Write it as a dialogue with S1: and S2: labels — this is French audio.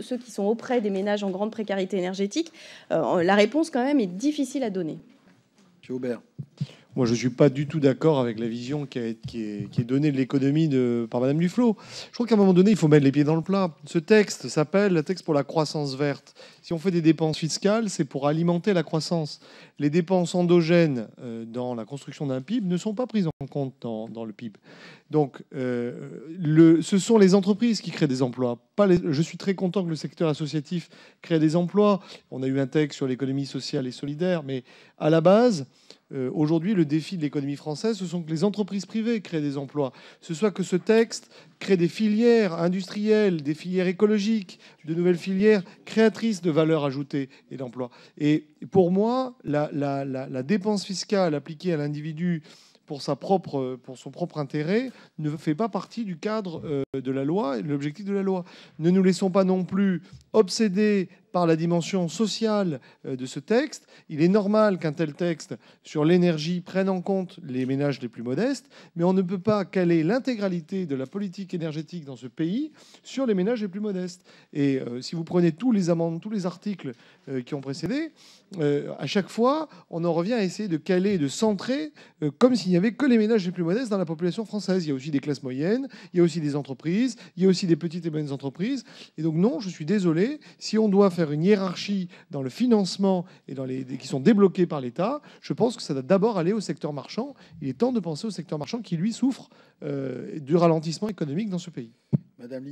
S1: ceux qui sont auprès des ménages en grande précarité énergétique, euh, la réponse quand même est difficile à donner. Aubert. Moi, je ne suis pas du tout d'accord avec la vision qui, qui, est, donnée de l'économie par Madame Duflo. Je crois qu'à un moment donné, il faut mettre les pieds dans le plat. Ce texte s'appelle le texte pour la croissance verte. Si on fait des dépenses fiscales, c'est pour alimenter la croissance. Les dépenses endogènes euh, dans la construction d'un PIB ne sont pas prises en compte dans, le PIB. Donc, euh, le, ce sont les entreprises qui créent des emplois. Pas je suis très content que le secteur associatif crée des emplois. On a eu un texte sur l'économie sociale et solidaire, mais à la base, euh, aujourd'hui, le défi de l'économie française, ce sont que les entreprises privées créent des emplois. Ce soit que ce texte crée des filières industrielles, des filières écologiques, de nouvelles filières créatrices de valeur ajoutée et d'emplois. Et pour moi, la, dépense fiscale appliquée à l'individu pour, sa propre, pour son propre intérêt ne fait pas partie du cadre euh, de la loi et de l'objectif de la loi. Ne nous laissons pas non plus obséder par la dimension sociale euh, de ce texte. Il est normal qu'un tel texte sur l'énergie prenne en compte les ménages les plus modestes, mais on ne peut pas caler l'intégralité de la politique énergétique dans ce pays sur les ménages les plus modestes. Et euh, si vous prenez tous les amendes, tous les articles euh, qui ont précédé, à chaque fois, on en revient à essayer de caler, de centrer, comme s'il n'y avait que les ménages les plus modestes dans la population française. Il y a aussi des classes moyennes, il y a aussi des entreprises, il y a aussi des petites et moyennes entreprises. Et donc non, je suis désolé, si on doit faire une hiérarchie dans le financement et dans les, qui sont débloqués par l'État, je pense que ça doit d'abord aller au secteur marchand. Il est temps de penser au secteur marchand qui, lui, souffre euh, du ralentissement économique dans ce pays. Madame